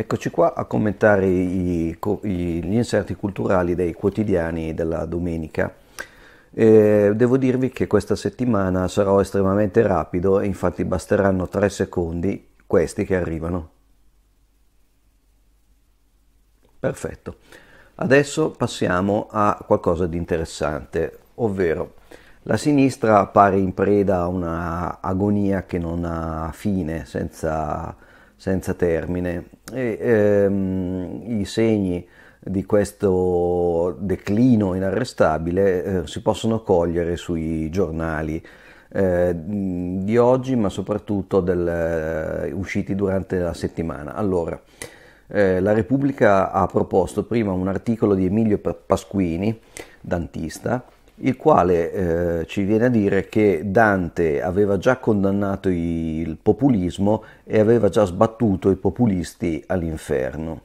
Eccoci qua a commentare i, gli inserti culturali dei quotidiani della domenica. Eh, devo dirvi che questa settimana sarò estremamente rapido e infatti basteranno tre secondi questi che arrivano. Perfetto. Adesso passiamo a qualcosa di interessante, ovvero la sinistra appare in preda a una agonia che non ha fine, senza senza termine. E, ehm, I segni di questo declino inarrestabile eh, si possono cogliere sui giornali eh, di oggi, ma soprattutto del, eh, usciti durante la settimana. Allora, eh, la Repubblica ha proposto prima un articolo di Emilio Pasquini, dantista, il quale eh, ci viene a dire che Dante aveva già condannato il populismo e aveva già sbattuto i populisti all'inferno.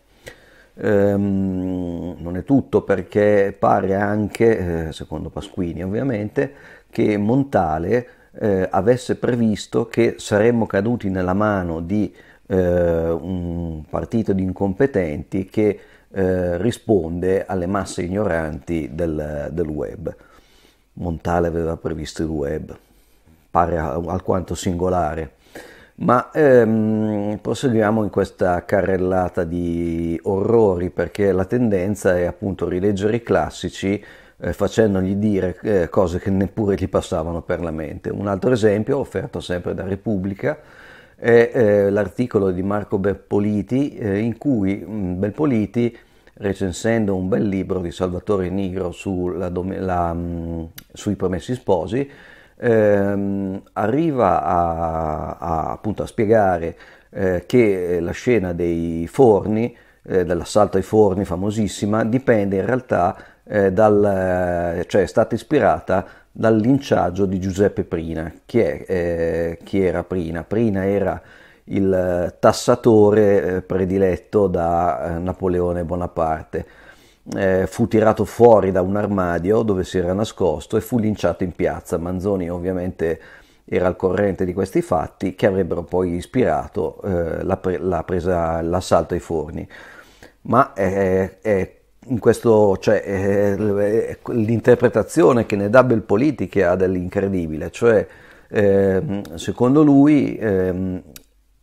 Ehm, non è tutto perché pare anche, eh, secondo Pasquini ovviamente, che Montale eh, avesse previsto che saremmo caduti nella mano di eh, un partito di incompetenti che eh, risponde alle masse ignoranti del, del web. Montale aveva previsto il web, pare alquanto singolare. Ma ehm, proseguiamo in questa carrellata di orrori perché la tendenza è appunto rileggere i classici eh, facendogli dire eh, cose che neppure gli passavano per la mente. Un altro esempio, offerto sempre da Repubblica, è eh, l'articolo di Marco Belpoliti eh, in cui mh, mm, Belpoliti recensendo un bel libro di Salvatore Nigro sulla, la, mm, sui promessi sposi, ehm, arriva a, a, appunto a spiegare eh, che eh, la scena dei forni, eh, dell'assalto ai forni famosissima, dipende in realtà eh, dal, eh, cioè è stata ispirata dal linciaggio di Giuseppe Prina. Chi, è, eh, chi era Prina? Prina era il eh, tassatore eh, prediletto da eh, Napoleone Bonaparte. Eh, fu tirato fuori da un armadio dove si era nascosto e fu linciato in piazza. Manzoni ovviamente era al corrente di questi fatti che avrebbero poi ispirato eh, la pre- la presa, l'assalto ai forni. Ma è, è questo, cioè, è l'interpretazione che ne dà Belpoliti che ha dell'incredibile, cioè eh, secondo lui ehm,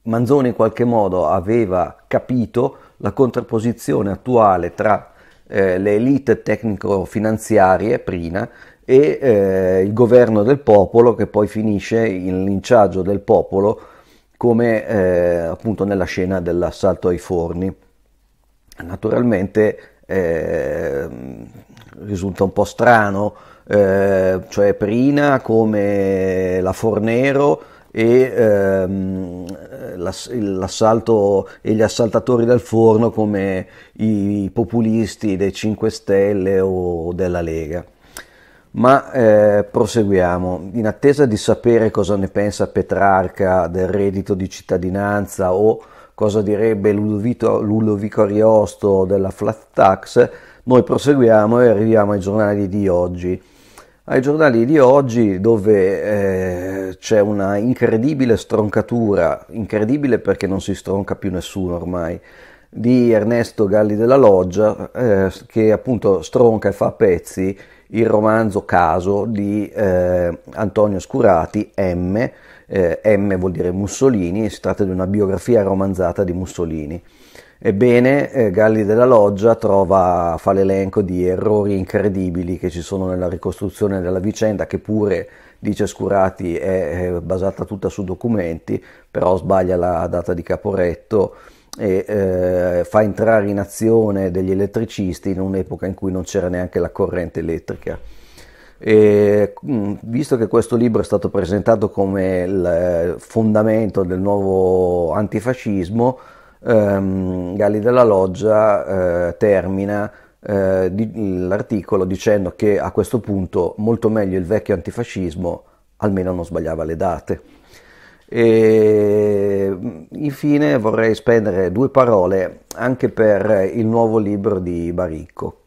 Manzoni in qualche modo aveva capito la contrapposizione attuale tra eh, le elite tecnico-finanziarie, prima, e eh, il governo del popolo che poi finisce in linciaggio del popolo come eh, appunto nella scena dell'assalto ai forni. Naturalmente ehm, risulta un po' strano, eh, cioè Prina come la Fornero e ehm, l'assalto e gli assaltatori del forno come i populisti dei 5 Stelle o della Lega. Ma eh, proseguiamo. In attesa di sapere cosa ne pensa Petrarca del reddito di cittadinanza o cosa direbbe Ludovico, Ludovico Ariosto della flat tax, noi proseguiamo e arriviamo ai giornali di oggi ai giornali di oggi dove eh, c'è una incredibile stroncatura, incredibile perché non si stronca più nessuno ormai, di Ernesto Galli della Loggia eh, che appunto stronca e fa a pezzi il romanzo Caso di eh, Antonio Scurati M eh, M vuol dire Mussolini, si tratta di una biografia romanzata di Mussolini. Ebbene, eh, Galli della Loggia trova, fa l'elenco di errori incredibili che ci sono nella ricostruzione della vicenda, che pure dice Scurati è, è basata tutta su documenti, però sbaglia la data di Caporetto e eh, fa entrare in azione degli elettricisti in un'epoca in cui non c'era neanche la corrente elettrica. E, mm, visto che questo libro è stato presentato come il eh, fondamento del nuovo antifascismo, ehm, Galli della Loggia eh, termina eh, di, l'articolo dicendo che a questo punto molto meglio il vecchio antifascismo almeno non sbagliava le date. E mm, infine vorrei spendere due parole anche per il nuovo libro di Baricco,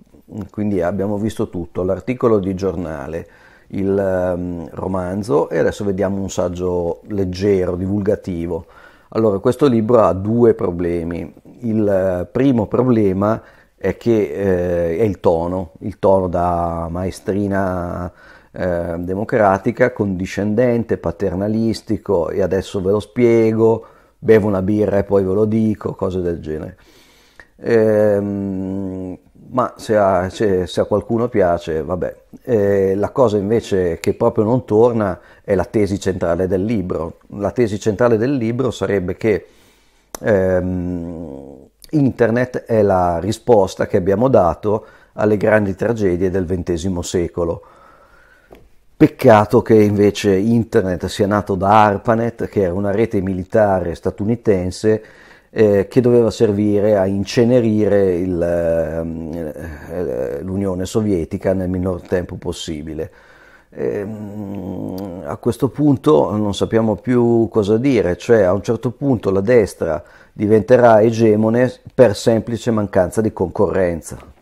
quindi abbiamo visto tutto, l'articolo di giornale, il ehm, romanzo e adesso vediamo un saggio leggero, divulgativo. Allora, questo libro ha due problemi. Il eh, primo problema è che eh, è il tono, il tono da maestrina eh, democratica, condiscendente, paternalistico e adesso ve lo spiego, bevo una birra e poi ve lo dico, cose del genere. Ehm, ma se a, se, se a qualcuno piace, vabbè. Eh, la cosa invece che proprio non torna è la tesi centrale del libro. La tesi centrale del libro sarebbe che ehm, Internet è la risposta che abbiamo dato alle grandi tragedie del XX secolo. Peccato che invece Internet sia nato da ARPANET, che era una rete militare statunitense eh, che doveva servire a incenerire il, eh, l'Unione Sovietica nel minor tempo possibile. E, ehm, a questo punto non sappiamo più cosa dire, cioè a un certo punto la destra diventerà egemone per semplice mancanza di concorrenza.